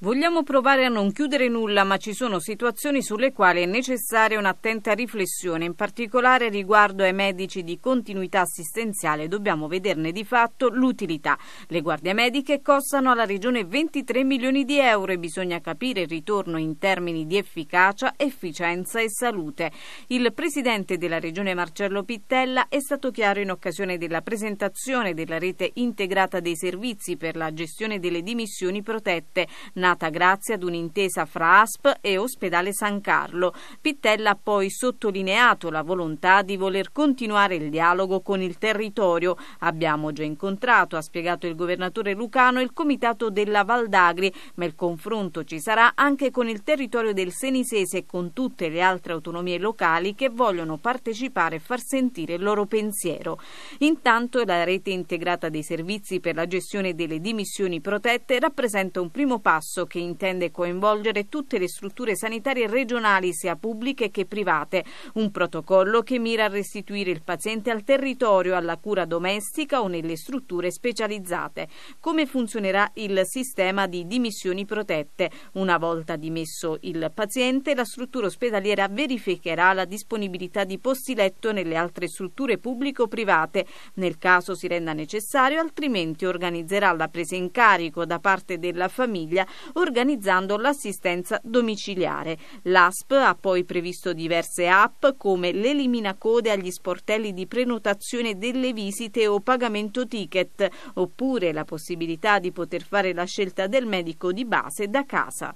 Vogliamo provare a non chiudere nulla, ma ci sono situazioni sulle quali è necessaria un'attenta riflessione, in particolare riguardo ai medici di continuità assistenziale, dobbiamo vederne di fatto l'utilità. Le guardie mediche costano alla Regione 23 milioni di euro e bisogna capire il ritorno in termini di efficacia, efficienza e salute. Il Presidente della Regione Marcello Pittella è stato chiaro in occasione della presentazione della rete integrata dei servizi per la gestione delle dimissioni protette nata grazie ad un'intesa fra ASP e Ospedale San Carlo. Pittella ha poi sottolineato la volontà di voler continuare il dialogo con il territorio. Abbiamo già incontrato, ha spiegato il governatore Lucano, il comitato della Val d'Agri, ma il confronto ci sarà anche con il territorio del Senisese e con tutte le altre autonomie locali che vogliono partecipare e far sentire il loro pensiero. Intanto la rete integrata dei servizi per la gestione delle dimissioni protette rappresenta un primo passo processo che intende coinvolgere tutte le strutture sanitarie regionali, sia pubbliche che private. Un protocollo che mira a restituire il paziente al territorio, alla cura domestica o nelle strutture specializzate. Come funzionerà il sistema di dimissioni protette? Una volta dimesso il paziente, la struttura ospedaliera verificherà la disponibilità di posti letto nelle altre strutture pubblico-private, nel caso si renda necessario, altrimenti organizzerà la presa in carico da parte della famiglia organizzando l'assistenza domiciliare. L'ASP ha poi previsto diverse app come l'eliminacode agli sportelli di prenotazione delle visite o pagamento ticket, oppure la possibilità di poter fare la scelta del medico di base da casa.